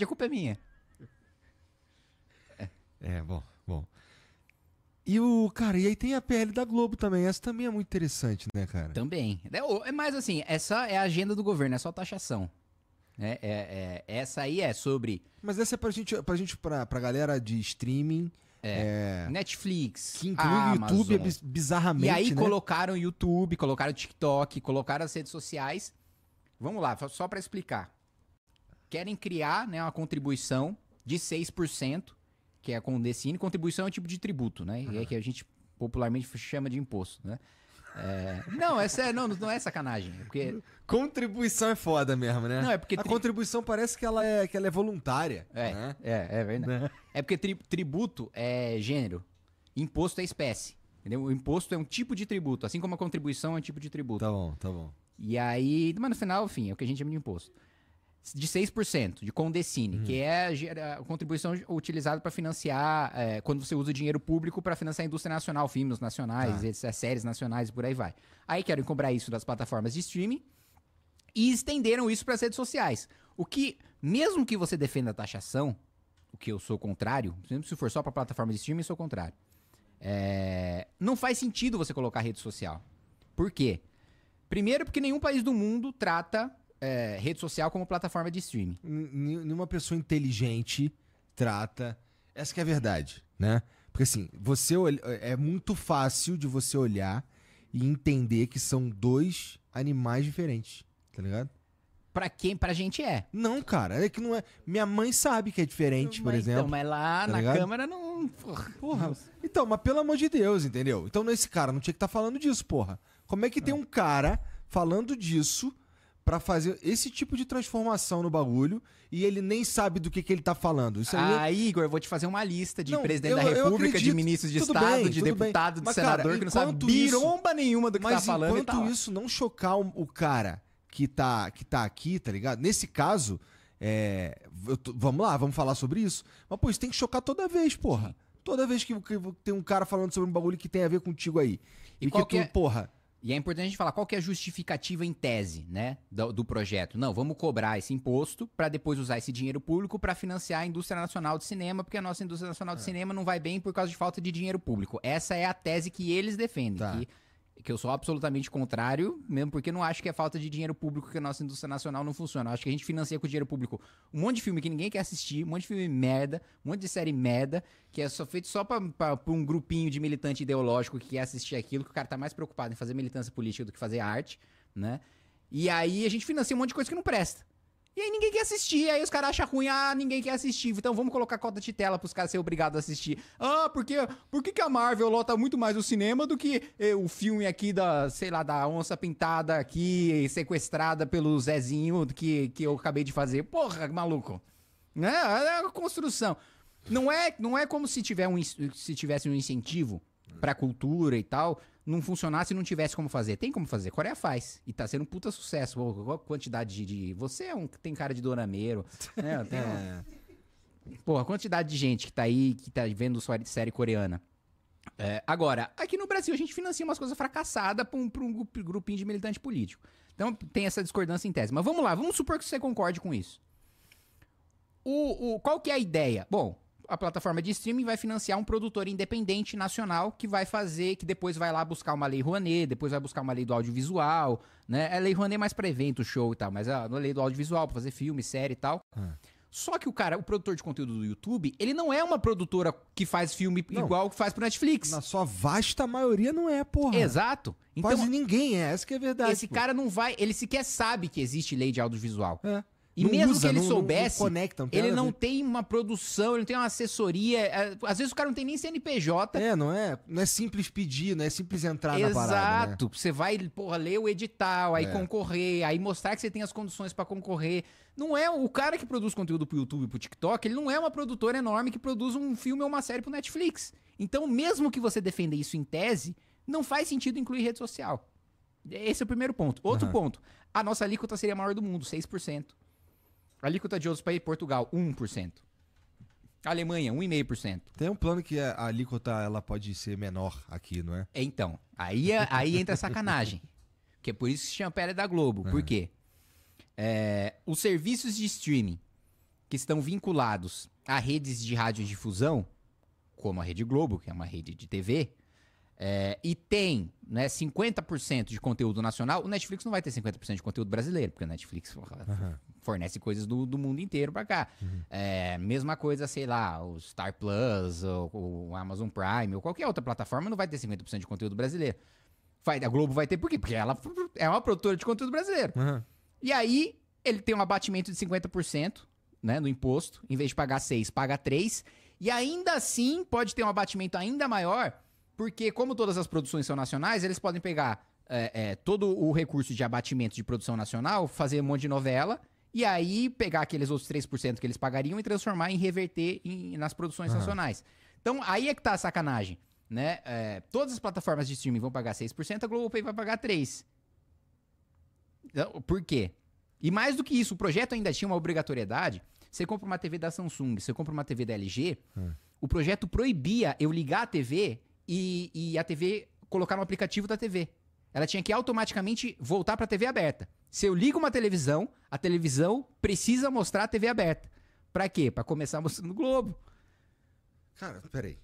a culpa é minha. É, é bom, bom. E o, cara, e aí tem a PL da Globo também. Essa também é muito interessante, né, cara? Também. É, é mais assim, essa é, é a agenda do governo, é só taxação. É, é, é, essa aí é sobre. Mas essa é pra gente, pra, gente, pra, pra galera de streaming. É, é Netflix. Que inclui o YouTube Amazon. É bizarramente. E aí né? colocaram o YouTube, colocaram o TikTok, colocaram as redes sociais. Vamos lá, só para explicar querem criar né, uma contribuição de 6%, que é a Condecine. Contribuição é um tipo de tributo, né? Uhum. E é que a gente popularmente chama de imposto, né? É... Não, essa é, não, não é sacanagem. É porque... Contribuição é foda mesmo, né? Não, é porque tri... A contribuição parece que ela é, que ela é voluntária. É, né? é, é verdade. Né? É, porque tri... tributo é gênero, imposto é espécie. Entendeu? O imposto é um tipo de tributo, assim como a contribuição é um tipo de tributo. Tá bom, tá bom. E aí, mas no final, enfim, é o que a gente chama de imposto de 6% de Condecine, que uhum. é a contribuição utilizada para financiar, é, quando você usa o dinheiro público para financiar a indústria nacional, filmes nacionais, tá. séries nacionais e por aí vai. Aí querem cobrar isso das plataformas de streaming e estenderam isso para as redes sociais. O que, mesmo que você defenda a taxação, o que eu sou contrário, se for só para plataforma de streaming, eu sou contrário. É, não faz sentido você colocar rede social. Por quê? Primeiro, porque nenhum país do mundo trata é, rede social como plataforma de streaming. Nenhuma pessoa inteligente trata. Essa que é a verdade, né? Porque assim, você é, é muito fácil de você olhar e entender que são dois animais diferentes, tá ligado? Pra quem? Pra gente é. Não, cara. É que não é. Minha mãe sabe que é diferente, mas, por então, exemplo. Então, mas lá tá na ligado? câmera não. Porra. porra. Então, mas pelo amor de Deus, entendeu? Então, esse cara não tinha que estar tá falando disso, porra. Como é que não. tem ah. um cara falando disso para fazer esse tipo de transformação no bagulho e ele nem sabe do que, que ele tá falando. Isso aí, é ah, Igor, eu vou te fazer uma lista de não, presidente eu, da República, acredito, de ministros de Estado, bem, de deputado, bem. de senador cara, que não sabe biromba isso, nenhuma do que tá falando. Enquanto e tá tal. isso não chocar o, o, cara que tá, que tá aqui, tá ligado? Nesse caso, é, tô, vamos lá, vamos falar sobre isso. Mas, pô, isso tem que chocar toda vez, porra. Toda vez que, que tem um cara falando sobre um bagulho que tem a ver contigo aí. E, e que tu, é? porra e é importante a gente falar qual que é a justificativa em tese, né, do, do projeto. Não, vamos cobrar esse imposto para depois usar esse dinheiro público para financiar a indústria nacional de cinema, porque a nossa indústria nacional de é. cinema não vai bem por causa de falta de dinheiro público. Essa é a tese que eles defendem, tá. que que eu sou absolutamente contrário, mesmo porque não acho que é falta de dinheiro público que a nossa indústria nacional não funciona. Eu acho que a gente financia com dinheiro público um monte de filme que ninguém quer assistir, um monte de filme merda, um monte de série merda, que é só feito só para pra um grupinho de militante ideológico que quer assistir aquilo, que o cara tá mais preocupado em fazer militância política do que fazer arte, né? E aí a gente financia um monte de coisa que não presta. E aí ninguém quer assistir, aí os caras acham ruim, ah, ninguém quer assistir, então vamos colocar cota de tela pros caras serem obrigados a assistir. Ah, porque, por que, que a Marvel lota muito mais o cinema do que eh, o filme aqui da, sei lá, da onça pintada aqui, sequestrada pelo Zezinho que, que eu acabei de fazer? Porra, maluco. Né? É uma é construção. Não é, não é como se, tiver um, se tivesse um incentivo pra cultura e tal, não funcionasse e não tivesse como fazer. Tem como fazer. Coreia faz. E tá sendo um puta sucesso. Pô, quantidade de, de, Você é um tem cara de dorameiro. Né? é. Pô, a quantidade de gente que tá aí, que tá vendo série coreana. É, agora, aqui no Brasil a gente financia umas coisas fracassadas pra um, pra um grupinho de militante político. Então tem essa discordância em tese. Mas vamos lá, vamos supor que você concorde com isso. O, o, qual que é a ideia? Bom, a plataforma de streaming vai financiar um produtor independente nacional que vai fazer, que depois vai lá buscar uma lei Rouanet, depois vai buscar uma lei do audiovisual, né? É lei Rouanet mais para evento, show e tal, mas é a lei do audiovisual para fazer filme, série e tal. Ah. Só que o cara, o produtor de conteúdo do YouTube, ele não é uma produtora que faz filme não, igual que faz pro Netflix. Na sua vasta maioria não é, porra. Exato. Então, Quase ninguém é, essa que é a verdade. Esse pô. cara não vai, ele sequer sabe que existe lei de audiovisual. É. E não mesmo usa, que ele não, soubesse, não conecta, ele não tem uma produção, ele não tem uma assessoria. É, às vezes o cara não tem nem CNPJ. É, não é, não é simples pedir, não é simples entrar Exato. na parada. Né? Exato. Né? Você vai, porra, ler o edital, aí é. concorrer, aí mostrar que você tem as condições para concorrer. Não é o cara que produz conteúdo pro YouTube e pro TikTok, ele não é uma produtora enorme que produz um filme ou uma série pro Netflix. Então, mesmo que você defenda isso em tese, não faz sentido incluir rede social. Esse é o primeiro ponto. Outro uhum. ponto. A nossa alíquota seria a maior do mundo, 6%. Alíquota de outros países, Portugal, 1%. Alemanha, 1,5%. Tem um plano que a alíquota ela pode ser menor aqui, não é? é então, aí, é, aí entra a sacanagem. que é por isso que se chama Pera da Globo. Uhum. Por quê? É, os serviços de streaming que estão vinculados a redes de radiodifusão, como a Rede Globo, que é uma rede de TV, é, e tem né, 50% de conteúdo nacional, o Netflix não vai ter 50% de conteúdo brasileiro, porque o Netflix uhum. fornece coisas do, do mundo inteiro para cá. Uhum. É, mesma coisa, sei lá, o Star Plus, ou, o Amazon Prime, ou qualquer outra plataforma não vai ter 50% de conteúdo brasileiro. Vai, a Globo vai ter por quê? Porque ela é uma produtora de conteúdo brasileiro. Uhum. E aí, ele tem um abatimento de 50% né, no imposto, em vez de pagar 6, paga 3, e ainda assim pode ter um abatimento ainda maior porque, como todas as produções são nacionais, eles podem pegar é, é, todo o recurso de abatimento de produção nacional, fazer um monte de novela, e aí pegar aqueles outros 3% que eles pagariam e transformar em reverter em, nas produções uhum. nacionais. Então, aí é que tá a sacanagem. Né? É, todas as plataformas de streaming vão pagar 6%, a Globoplay vai pagar 3%. Então, por quê? E mais do que isso, o projeto ainda tinha uma obrigatoriedade. Você compra uma TV da Samsung, você compra uma TV da LG, hum. o projeto proibia eu ligar a TV e, e a TV colocar no aplicativo da TV. Ela tinha que automaticamente voltar para a TV aberta. Se eu ligo uma televisão, a televisão precisa mostrar a TV aberta. Para quê? Para começar mostrando o Globo. Cara, peraí.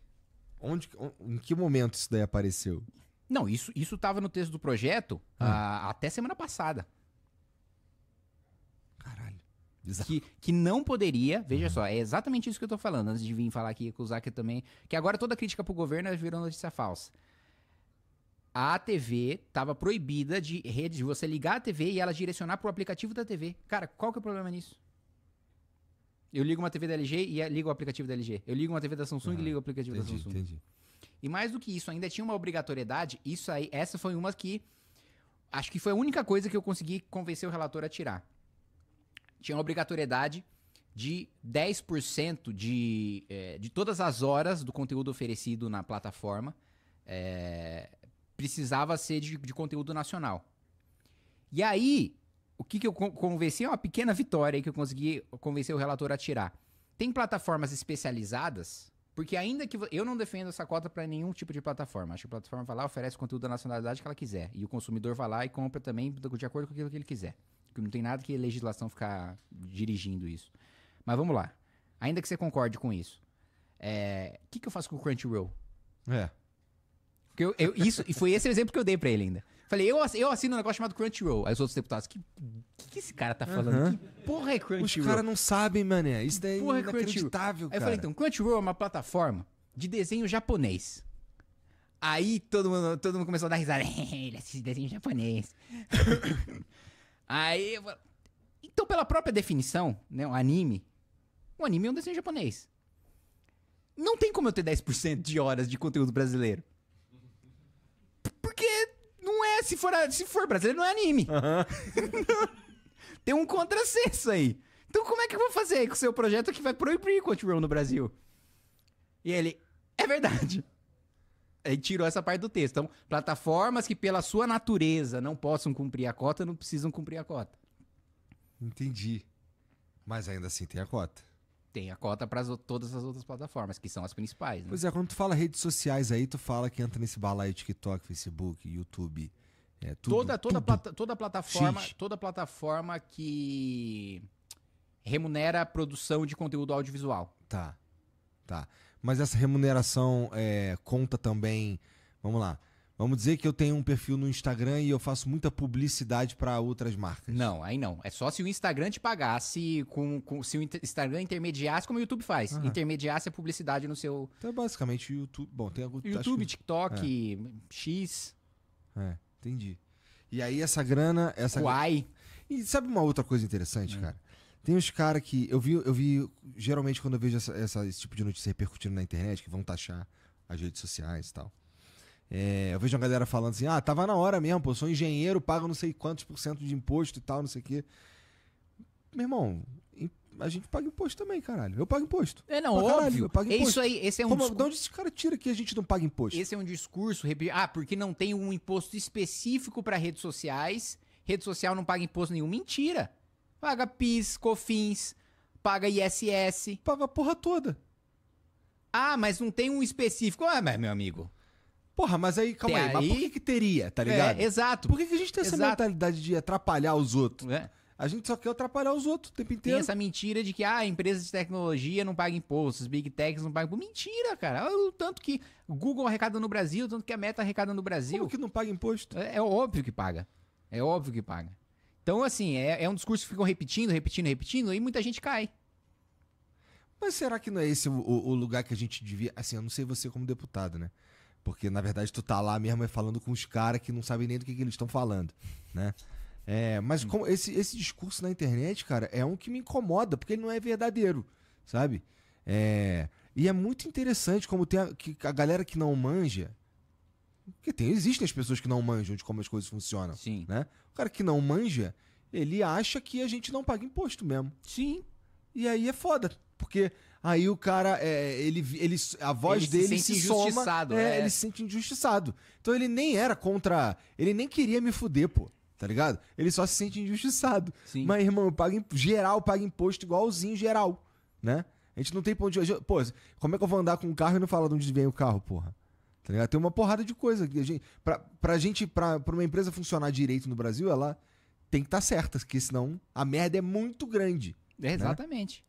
Onde, em que momento isso daí apareceu? Não, isso isso estava no texto do projeto ah. a, ah, até semana passada. Que, que não poderia, veja uhum. só, é exatamente isso que eu tô falando, antes de vir falar aqui com o Zaque também, que agora toda crítica pro governo é virou notícia falsa. A TV tava proibida de rede, de você ligar a TV e ela direcionar pro aplicativo da TV. Cara, qual que é o problema nisso? Eu ligo uma TV da LG e ligo o aplicativo da LG. Eu ligo uma TV da Samsung uhum. e ah, ligo o aplicativo entendi, da Samsung. Entendi. E mais do que isso, ainda tinha uma obrigatoriedade, isso aí, essa foi uma que acho que foi a única coisa que eu consegui convencer o relator a tirar tinha a obrigatoriedade de 10% de, é, de todas as horas do conteúdo oferecido na plataforma é, precisava ser de, de, conteúdo nacional. E aí, o que, que eu convenci é uma pequena vitória que eu consegui convencer o relator a tirar. Tem plataformas especializadas, porque ainda que eu não defendo essa cota para nenhum tipo de plataforma. Acho que a plataforma vai lá, oferece conteúdo da nacionalidade que ela quiser. E o consumidor vai lá e compra também de acordo com aquilo que ele quiser porque não tem nada que a legislação ficar dirigindo isso. Mas vamos lá. Ainda que você concorde com isso, é... o que, que eu faço com o Crunchyroll? É. Porque eu, eu, isso, e foi esse o exemplo que eu dei pra ele ainda. Falei, eu, eu assino um negócio chamado Crunchyroll. Aí os outros deputados, que, que, que esse cara tá falando? Uhum. Que porra é Crunchyroll? Os caras não sabem, mané. Isso daí é porra é inacreditável, cara. Aí eu falei, então, Crunchyroll é uma plataforma de desenho japonês. Aí todo mundo, todo mundo começou a dar risada. Ele assiste desenho japonês. Aí Então, pela própria definição, né, O anime, o anime é um desenho japonês. Não tem como eu ter 10% de horas de conteúdo brasileiro. Porque não é, se for, se for brasileiro, não é anime. Uhum. tem um contrassenso aí. Então como é que eu vou fazer com o seu projeto que vai proibir Crunchyroll no Brasil? E ele, é verdade. E tirou essa parte do texto. Então, plataformas que, pela sua natureza, não possam cumprir a cota, não precisam cumprir a cota. Entendi. Mas ainda assim tem a cota. Tem a cota para todas as outras plataformas, que são as principais. Né? Pois é, quando tu fala redes sociais aí, tu fala que entra nesse balaio TikTok, Facebook, YouTube. É, tudo, toda, toda, tudo. Plata, toda plataforma, toda plataforma que remunera a produção de conteúdo audiovisual. Tá. Tá. Mas essa remuneração é, conta também. Vamos lá. Vamos dizer que eu tenho um perfil no Instagram e eu faço muita publicidade para outras marcas. Não, aí não. É só se o Instagram te pagasse, com, com se o Instagram intermediasse, como o YouTube faz. Aham. Intermediasse a publicidade no seu. Então, é basicamente, o YouTube. Bom, tem algum. YouTube, que... TikTok, é. X. É, entendi. E aí, essa grana. Essa... Uai. E sabe uma outra coisa interessante, é. cara? Tem uns caras que. Eu vi, eu vi. Geralmente, quando eu vejo essa, essa, esse tipo de notícia repercutindo na internet, que vão taxar as redes sociais e tal. É, eu vejo uma galera falando assim: ah, tava na hora mesmo, pô, sou engenheiro, pago não sei quantos por cento de imposto e tal, não sei o quê. Meu irmão, a gente paga imposto também, caralho. Eu pago imposto. É, não, Pô, óbvio. Caralho, eu pago é imposto. Isso aí, esse é um discurso. De onde esse cara tira que a gente não paga imposto? Esse é um discurso, ah, porque não tem um imposto específico para redes sociais, rede social não paga imposto nenhum. Mentira. Paga PIS, COFINS, paga ISS. Paga a porra toda. Ah, mas não tem um específico. Ah, mas meu amigo. Porra, mas aí, calma aí, aí, mas por que, que teria, tá é, ligado? É, exato. Por que, que a gente tem exato. essa mentalidade de atrapalhar os outros? É. A gente só quer atrapalhar os outros o tempo inteiro. Tem essa mentira de que ah, empresas de tecnologia não pagam impostos, big techs não pagam Mentira, cara. O tanto que Google arrecada no Brasil, tanto que a Meta arrecada no Brasil. Como que não paga imposto? É, é óbvio que paga. É óbvio que paga. Então, assim, é, é um discurso que ficam repetindo, repetindo, repetindo, e muita gente cai. Mas será que não é esse o, o, lugar que a gente devia. Assim, eu não sei você como deputado, né? Porque, na verdade, tu tá lá mesmo é falando com os caras que não sabem nem do que, que eles estão falando, né? É, mas hum. como esse, esse discurso na internet, cara, é um que me incomoda, porque ele não é verdadeiro, sabe? É, e é muito interessante como tem a, que a galera que não manja porque tem, existem as pessoas que não manjam de como as coisas funcionam. Sim. Né? O cara que não manja, ele acha que a gente não paga imposto mesmo. Sim. E aí é foda. Porque aí o cara, é, ele, ele, a voz ele dele se, sente se injustiçado, né é, é. ele se sente injustiçado. Então ele nem era contra, ele nem queria me fuder, pô. Tá ligado? Ele só se sente injustiçado. Sim. Mas, irmão, paga, geral paga imposto igualzinho geral, né? A gente não tem ponto de... Pô, como é que eu vou andar com um carro e não falar de onde vem o carro, porra? Tá Tem uma porrada de coisa. A gente, pra, pra gente, pra, pra uma empresa funcionar direito no Brasil, ela tem que estar tá certa, porque senão a merda é muito grande. É, né? exatamente. Né?